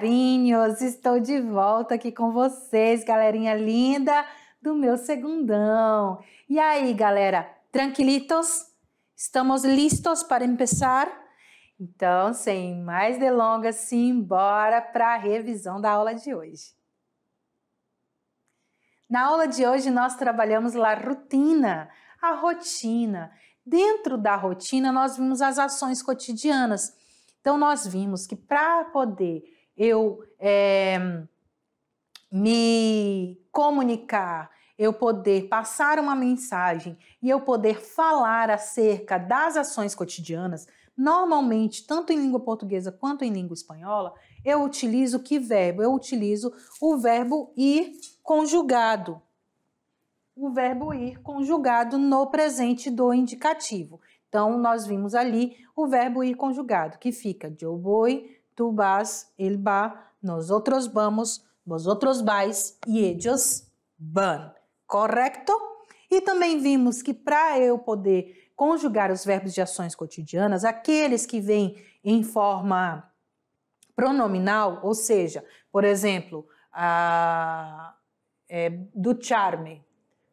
carinhos, estou de volta aqui com vocês, galerinha linda do meu segundão. E aí, galera, tranquilitos? Estamos listos para começar? Então, sem mais delongas, simbora para a revisão da aula de hoje. Na aula de hoje, nós trabalhamos a rotina, a rotina. Dentro da rotina, nós vimos as ações cotidianas. Então, nós vimos que para poder eu é, me comunicar, eu poder passar uma mensagem e eu poder falar acerca das ações cotidianas, normalmente, tanto em língua portuguesa quanto em língua espanhola, eu utilizo que verbo? Eu utilizo o verbo ir conjugado. O verbo ir conjugado no presente do indicativo. Então, nós vimos ali o verbo ir conjugado, que fica Joe voy, tu vas, ele va, nós outros vamos, vosotros vais e eles van. Correto? E também vimos que para eu poder conjugar os verbos de ações cotidianas, aqueles que vêm em forma pronominal, ou seja, por exemplo, a, é, do charme,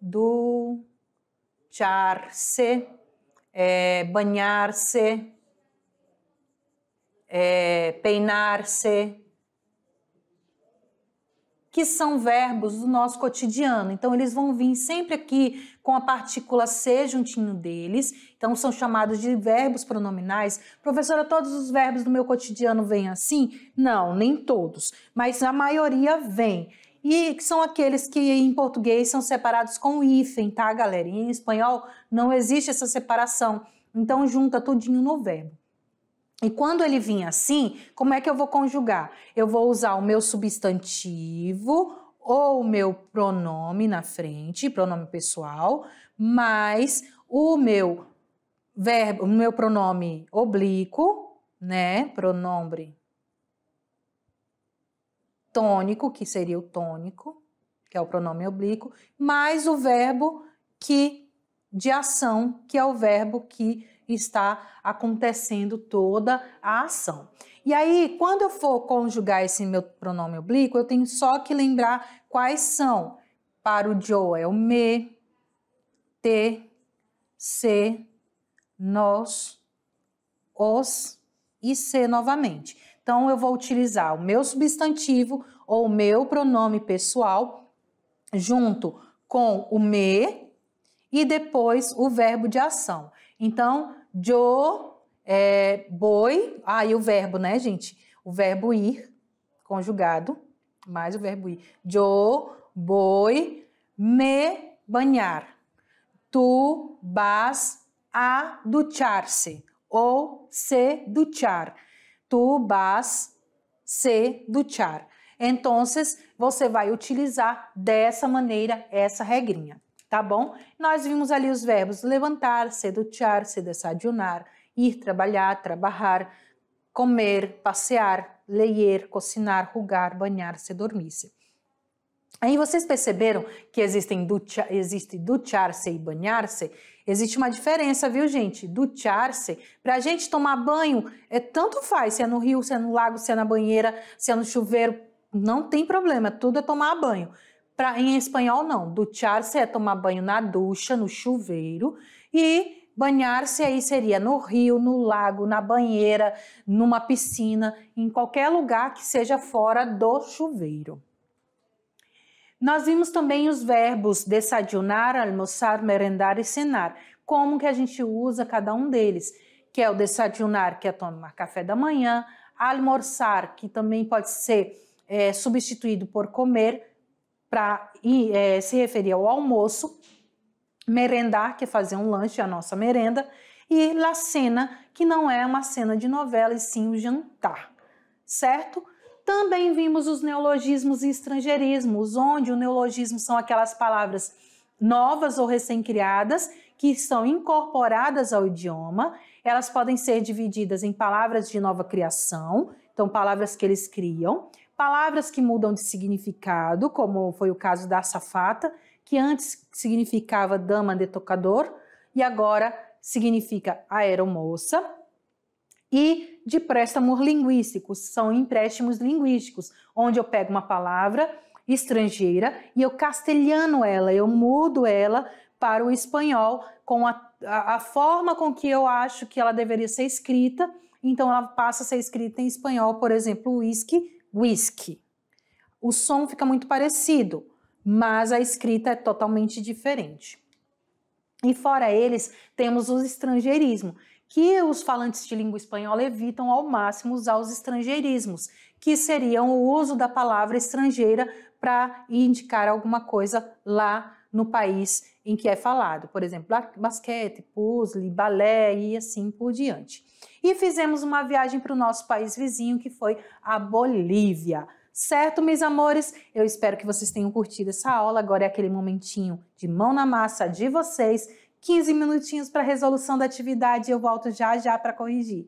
do char-se, é, banhar-se, é, peinar-se, que são verbos do nosso cotidiano. Então, eles vão vir sempre aqui com a partícula se juntinho deles. Então, são chamados de verbos pronominais. Professora, todos os verbos do meu cotidiano vêm assim? Não, nem todos, mas a maioria vem. E são aqueles que em português são separados com hífen, tá, galera? E em espanhol não existe essa separação. Então, junta tudinho no verbo. E quando ele vinha assim, como é que eu vou conjugar? Eu vou usar o meu substantivo ou o meu pronome na frente, pronome pessoal, mais o meu verbo, o meu pronome oblíquo, né? pronome tônico, que seria o tônico, que é o pronome oblíquo, mais o verbo que de ação, que é o verbo que está acontecendo toda a ação. E aí, quando eu for conjugar esse meu pronome oblíquo, eu tenho só que lembrar quais são. Para o Joe é o me, te, se, nós, os e se novamente. Então, eu vou utilizar o meu substantivo ou o meu pronome pessoal junto com o me e depois o verbo de ação. Então, Jo é boi. Ah, e o verbo, né, gente? O verbo ir, conjugado, mais o verbo ir. Jo, boi, me banhar. Tu vas a duchar-se ou se duchar. Tu vas se duchar. Então, você vai utilizar dessa maneira essa regrinha tá bom? Nós vimos ali os verbos levantar, seduchar, se ir trabalhar, trabalhar, comer, passear, leer, cocinar, rugar, banhar-se, dormir-se. Aí vocês perceberam que existem ducha, existe duchar-se e banhar-se? Existe uma diferença, viu, gente? Duchar-se, para a gente tomar banho, é tanto faz, se é no rio, se é no lago, se é na banheira, se é no chuveiro, não tem problema, tudo é tomar banho. Pra, em espanhol, não. Duchar-se é tomar banho na ducha, no chuveiro. E banhar-se aí seria no rio, no lago, na banheira, numa piscina, em qualquer lugar que seja fora do chuveiro. Nós vimos também os verbos desayunar, almoçar, merendar e cenar. Como que a gente usa cada um deles? Que é o desayunar, que é tomar café da manhã, almoçar, que também pode ser é, substituído por comer, para é, se referir ao almoço, merendar, que é fazer um lanche, a nossa merenda, e la cena, que não é uma cena de novela, e sim o jantar, certo? Também vimos os neologismos e estrangeirismos, onde o neologismo são aquelas palavras novas ou recém-criadas que são incorporadas ao idioma. Elas podem ser divididas em palavras de nova criação, então palavras que eles criam, palavras que mudam de significado, como foi o caso da safata, que antes significava dama de tocador e agora significa aeromoça. E de préstamos linguísticos, são empréstimos linguísticos, onde eu pego uma palavra estrangeira e eu castelhano ela, eu mudo ela para o espanhol com a, a, a forma com que eu acho que ela deveria ser escrita. Então ela passa a ser escrita em espanhol, por exemplo, whisky, whisky. O som fica muito parecido, mas a escrita é totalmente diferente. E fora eles, temos o estrangeirismo, que os falantes de língua espanhola evitam ao máximo usar os estrangeirismos, que seriam o uso da palavra estrangeira para indicar alguma coisa lá no país em que é falado, por exemplo, basquete, puzzle, balé e assim por diante. E fizemos uma viagem para o nosso país vizinho, que foi a Bolívia. Certo, meus amores? Eu espero que vocês tenham curtido essa aula. Agora é aquele momentinho de mão na massa de vocês. 15 minutinhos para resolução da atividade. Eu volto já já para corrigir.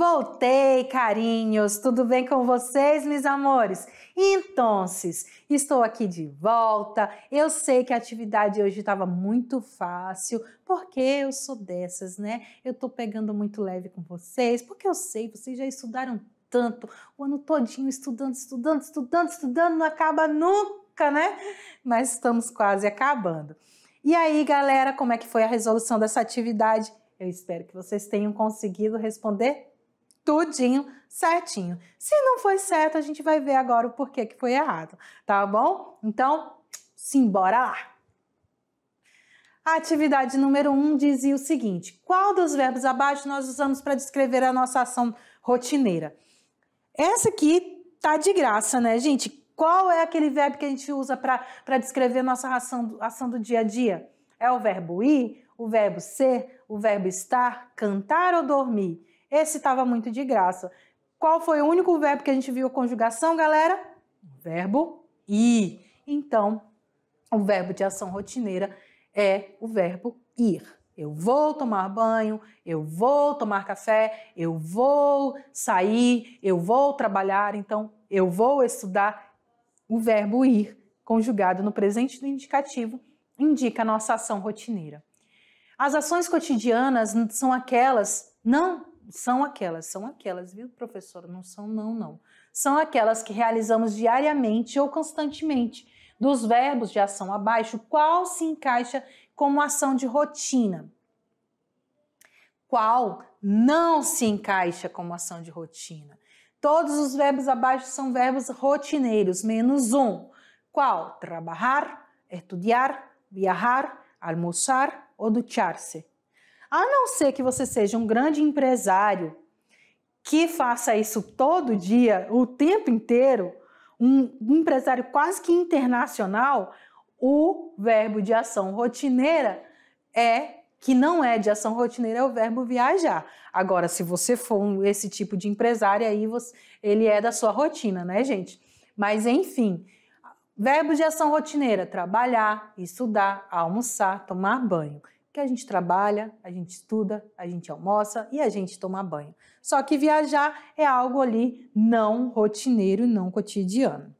Voltei, carinhos! Tudo bem com vocês, meus amores? Então, estou aqui de volta. Eu sei que a atividade hoje estava muito fácil, porque eu sou dessas, né? Eu estou pegando muito leve com vocês, porque eu sei, vocês já estudaram tanto, o ano todinho estudando, estudando, estudando, estudando, não acaba nunca, né? Mas estamos quase acabando. E aí, galera, como é que foi a resolução dessa atividade? Eu espero que vocês tenham conseguido responder tudinho certinho. Se não foi certo, a gente vai ver agora o porquê que foi errado, tá bom? Então, simbora lá! A atividade número 1 um dizia o seguinte: qual dos verbos abaixo nós usamos para descrever a nossa ação rotineira? Essa aqui tá de graça, né, gente? Qual é aquele verbo que a gente usa para descrever nossa ação, ação do dia a dia? É o verbo ir, o verbo ser, o verbo estar, cantar ou dormir? Esse estava muito de graça. Qual foi o único verbo que a gente viu a conjugação, galera? O verbo ir. Então, o verbo de ação rotineira é o verbo ir. Eu vou tomar banho, eu vou tomar café, eu vou sair, eu vou trabalhar, então eu vou estudar. O verbo ir, conjugado no presente do indicativo, indica a nossa ação rotineira. As ações cotidianas são aquelas não são aquelas, são aquelas, viu, professora? Não são, não, não. São aquelas que realizamos diariamente ou constantemente. Dos verbos de ação abaixo, qual se encaixa como ação de rotina? Qual não se encaixa como ação de rotina? Todos os verbos abaixo são verbos rotineiros, menos um. Qual? Trabalhar, estudiar viajar, almoçar ou duchar-se. A não ser que você seja um grande empresário que faça isso todo dia, o tempo inteiro, um empresário quase que internacional, o verbo de ação rotineira é que não é de ação rotineira, é o verbo viajar. Agora, se você for um, esse tipo de empresário, aí você, ele é da sua rotina, né, gente? Mas enfim, verbo de ação rotineira: trabalhar, estudar, almoçar, tomar banho que a gente trabalha, a gente estuda, a gente almoça e a gente toma banho. Só que viajar é algo ali não rotineiro, não cotidiano.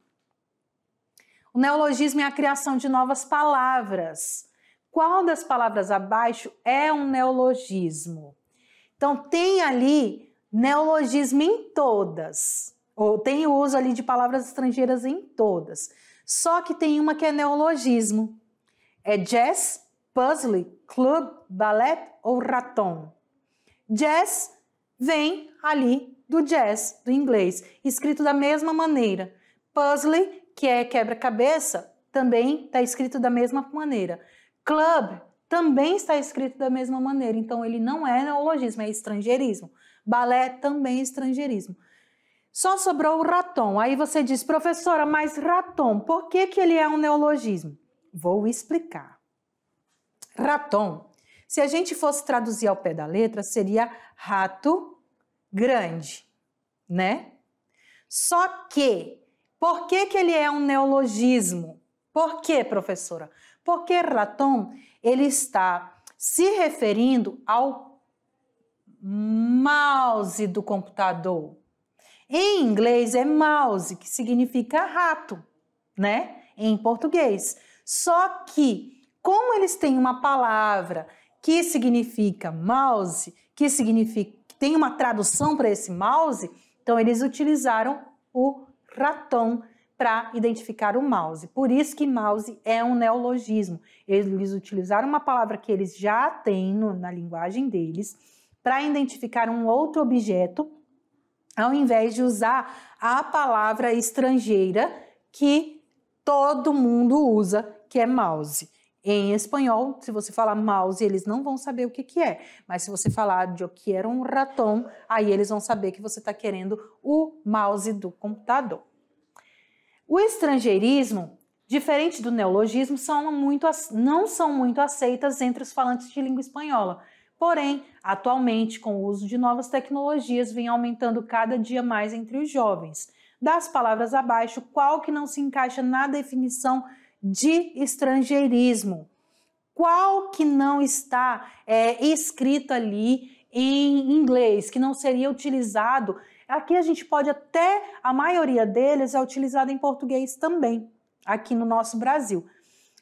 O neologismo é a criação de novas palavras. Qual das palavras abaixo é um neologismo? Então tem ali neologismo em todas, ou tem o uso ali de palavras estrangeiras em todas. Só que tem uma que é neologismo. É jazz, puzzle, club, ballet ou raton. Jazz vem ali do jazz, do inglês, escrito da mesma maneira. Puzzle, que é quebra-cabeça, também está escrito da mesma maneira. Club também está escrito da mesma maneira, então ele não é neologismo, é estrangeirismo. Balé também é estrangeirismo. Só sobrou o raton. Aí você diz, professora, mas raton, por que, que ele é um neologismo? Vou explicar raton. Se a gente fosse traduzir ao pé da letra, seria rato grande, né? Só que, por que, que ele é um neologismo? Por que, professora? Porque raton, ele está se referindo ao mouse do computador. Em inglês é mouse, que significa rato, né? Em português. Só que como eles têm uma palavra que significa mouse, que significa que tem uma tradução para esse mouse, então eles utilizaram o ratão para identificar o mouse. Por isso que mouse é um neologismo. Eles utilizaram uma palavra que eles já têm no, na linguagem deles para identificar um outro objeto, ao invés de usar a palavra estrangeira que todo mundo usa, que é mouse. Em espanhol, se você falar mouse, eles não vão saber o que, que é. Mas se você falar de eu quero um ratão, aí eles vão saber que você está querendo o mouse do computador. O estrangeirismo, diferente do neologismo, são muito, não são muito aceitas entre os falantes de língua espanhola. Porém, atualmente, com o uso de novas tecnologias, vem aumentando cada dia mais entre os jovens. Das palavras abaixo, qual que não se encaixa na definição de estrangeirismo. Qual que não está é, escrito ali em inglês, que não seria utilizado? Aqui a gente pode até, a maioria deles é utilizado em português também, aqui no nosso Brasil.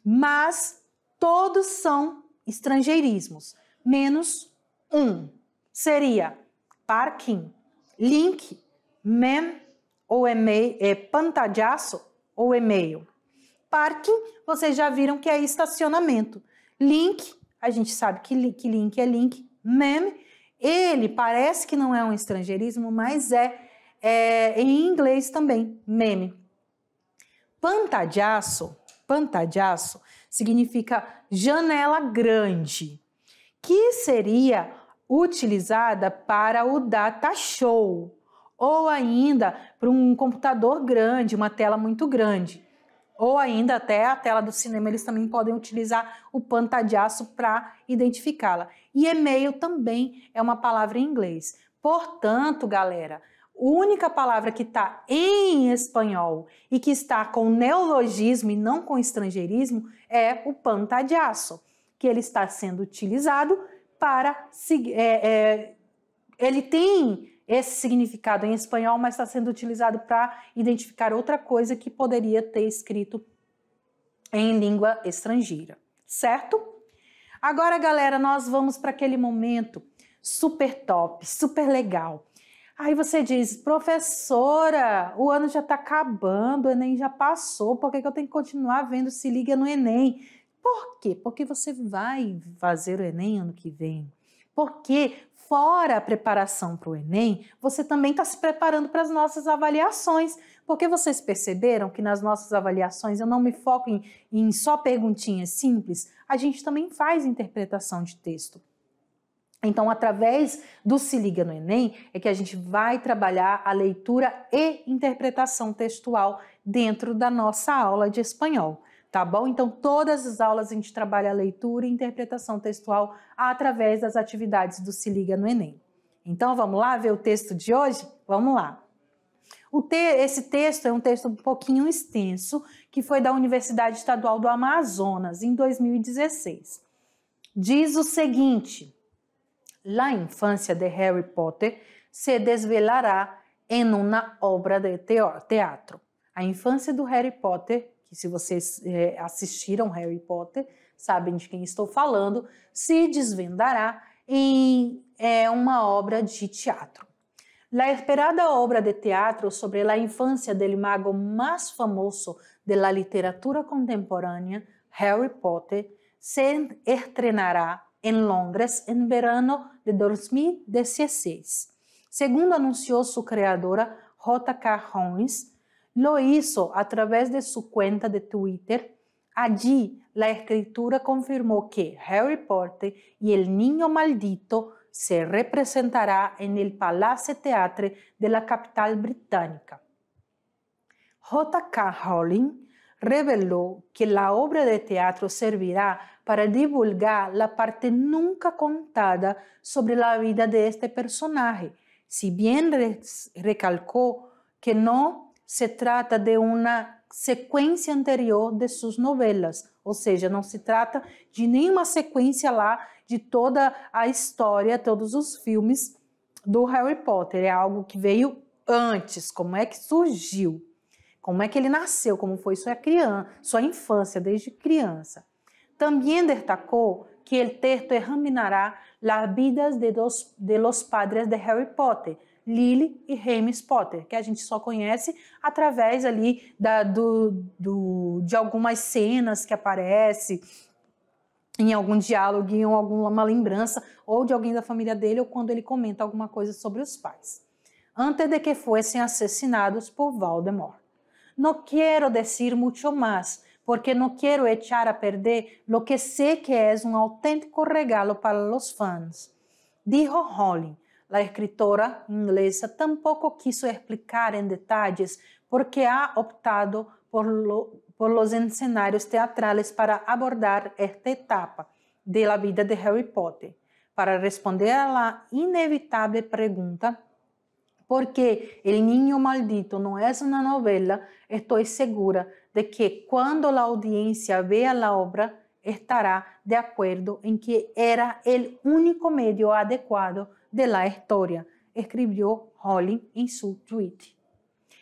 Mas todos são estrangeirismos, menos um. Seria parking, link, mem ou e-mail, é, pantajaço ou e-mail. Parking, vocês já viram que é estacionamento. Link, a gente sabe que, que link é link. Meme, ele parece que não é um estrangeirismo, mas é, é em inglês também, meme. Pantajaço, pantajaço significa janela grande, que seria utilizada para o data show ou ainda para um computador grande, uma tela muito grande ou ainda até a tela do cinema, eles também podem utilizar o pan para identificá-la. E e-mail também é uma palavra em inglês. Portanto, galera, a única palavra que está em espanhol e que está com neologismo e não com estrangeirismo é o pan que ele está sendo utilizado para... É, é, ele tem esse significado em espanhol, mas está sendo utilizado para identificar outra coisa que poderia ter escrito em língua estrangeira, certo? Agora, galera, nós vamos para aquele momento super top, super legal. Aí você diz, professora, o ano já está acabando, o Enem já passou, por que, que eu tenho que continuar vendo Se Liga no Enem? Por quê? Porque você vai fazer o Enem ano que vem. Porque fora a preparação para o Enem, você também está se preparando para as nossas avaliações. Porque vocês perceberam que nas nossas avaliações eu não me foco em, em só perguntinhas simples, a gente também faz interpretação de texto. Então, através do Se Liga no Enem, é que a gente vai trabalhar a leitura e interpretação textual dentro da nossa aula de espanhol tá bom? Então, todas as aulas a gente trabalha a leitura e interpretação textual através das atividades do Se Liga no Enem. Então, vamos lá ver o texto de hoje? Vamos lá. Te esse texto é um texto um pouquinho extenso, que foi da Universidade Estadual do Amazonas, em 2016. Diz o seguinte: La infância de Harry Potter se desvelará em uma obra de teatro. A infância do Harry Potter que se vocês é, assistiram Harry Potter, sabem de quem estou falando, se desvendará em é, uma obra de teatro. La esperada obra de teatro sobre a infância do mago mais famoso de la literatura contemporânea, Harry Potter, se estrenará em Londres em verano de 2016. Segundo anunciou sua criadora, J.K. Rowling, Lo hizo a través de su cuenta de Twitter. Allí la escritura confirmó que Harry Potter y el niño maldito se representará en el Palacio Teatre de la capital británica. J.K. Rowling reveló que la obra de teatro servirá para divulgar la parte nunca contada sobre la vida de este personaje, si bien recalcó que no se trata de uma sequência anterior de suas novelas, ou seja, não se trata de nenhuma sequência lá de toda a história, todos os filmes do Harry Potter, é algo que veio antes, como é que surgiu, como é que ele nasceu, como foi sua criança, sua infância desde criança. Também destacou que o texto examinará as vidas de, dos, de los padres de Harry Potter, Lily e James Potter, que a gente só conhece através ali da, do, do, de algumas cenas que aparece em algum diálogo, em alguma lembrança, ou de alguém da família dele, ou quando ele comenta alguma coisa sobre os pais. Antes de que fossem assassinados por Voldemort. Não quero dizer muito mais, porque não quero echar a perder lo que sei que é um autêntico regalo para os fãs. Dijo Rowling, La escritora inglesa tampoco quiso explicar en detalles por qué ha optado por, lo, por los escenarios teatrales para abordar esta etapa de la vida de Harry Potter, para responder a la inevitable pregunta que El Niño Maldito não é uma novela, estou segura de que quando a audiência vea a obra, estará de acordo em que era o único meio adequado de la historia, escribió Holling en su tweet.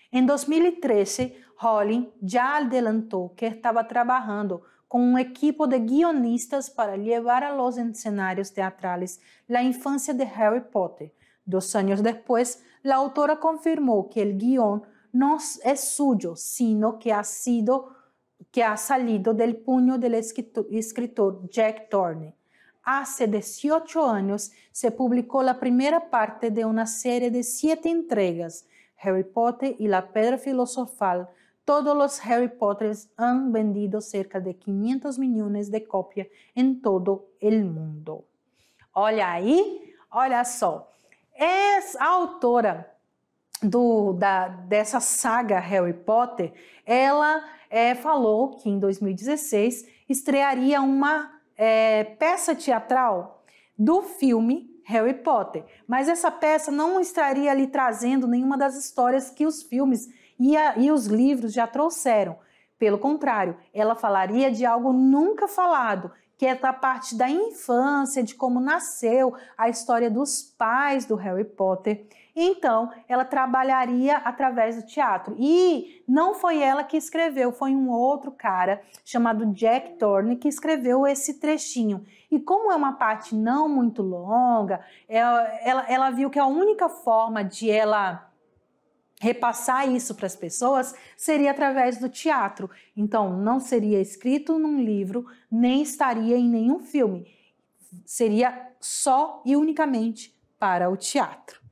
En 2013, Holling ya adelantó que estaba trabajando con un equipo de guionistas para llevar a los escenarios teatrales la infancia de Harry Potter. Dos años después, la autora confirmó que el guión no es suyo, sino que ha salido del puño del escritor, Jack Thorne. hace 18 años se publicó la primera parte de una serie de siete entregas, Harry Potter y la Pedra Filosofal. Todos los Harry Potters han vendido cerca de 500 millones de copias en todo el mundo. Olha aí, olha só. É a autora do, da, dessa saga Harry Potter, ela é, falou que em 2016 estrearia uma é, peça teatral do filme Harry Potter. Mas essa peça não estaria ali trazendo nenhuma das histórias que os filmes e, a, e os livros já trouxeram. Pelo contrário, ela falaria de algo nunca falado, que é da parte da infância, de como nasceu a história dos pais do Harry Potter. Então, ela trabalharia através do teatro. E não foi ela que escreveu, foi um outro cara chamado Jack Thorne que escreveu esse trechinho. E como é uma parte não muito longa, ela, é, ela, ela viu que a única forma de ela repassar isso para as pessoas seria através do teatro. Então, não seria escrito num livro, nem estaria em nenhum filme. Seria só e unicamente para o teatro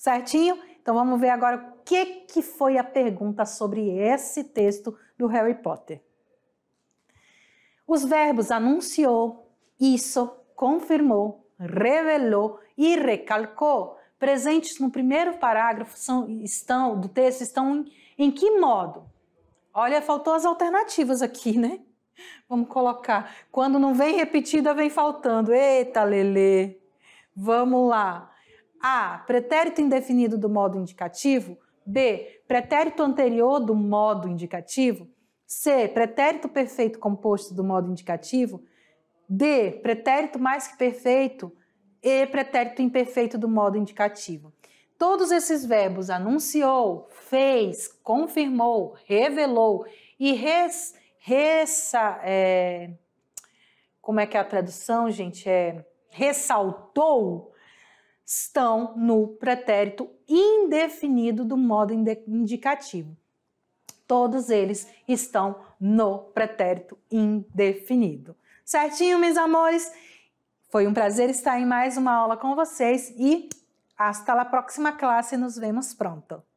certinho? Então vamos ver agora o que, que foi a pergunta sobre esse texto do Harry Potter. Os verbos anunciou, isso, confirmou, revelou e recalcou, presentes no primeiro parágrafo são, estão do texto, estão em, em que modo? Olha, faltou as alternativas aqui, né? Vamos colocar. Quando não vem repetida, vem faltando. Eita, Lele. Vamos lá. A. Pretérito indefinido do modo indicativo. B. Pretérito anterior do modo indicativo. C. Pretérito perfeito composto do modo indicativo. D. Pretérito mais que perfeito. E. Pretérito imperfeito do modo indicativo. Todos esses verbos anunciou, fez, confirmou, revelou e res, ressa, é, como é que é a tradução, gente? É ressaltou estão no pretérito indefinido do modo indicativo. Todos eles estão no pretérito indefinido. Certinho, meus amores? Foi um prazer estar em mais uma aula com vocês e hasta a próxima classe. Nos vemos pronto.